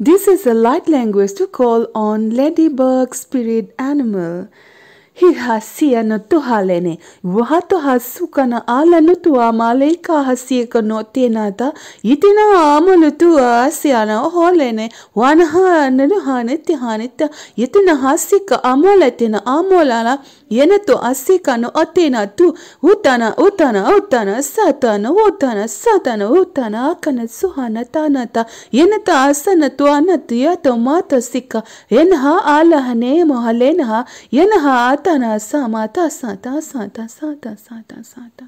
This is a light language to call on ladybug spirit animal. ಹಿ ಹಾಸಿಯನ್ನು ತು ಹಾಲೆನೆ ವತು ಹಸು ಖನ ಹಾಲನು ತು ಅಮೈಕ ಹಾಸ್ಯಕನು ಆಮಲು ತು ಹಾಸಿಯ ನಾಲೆನೆ ವನಹ ನನು ಹಾನ ಹಸಿಖ ಅಮೋಲತಿನ ಅಮೋಲನ ಏನತು ಹಸಿ ಖನು ಅತೇನಾ ತು ಉತನ ಉತನ ಉತನ ಸತನು ಓತನ ಸತನ ಊತನ ಅಕನ ಸುಹನತ ಏನತ ಹಸನ ಸಿಖನಹ ಆಲಹನೆ ಮೊಹಲೇನಹನ तना सामा ता साता साता साता साता साता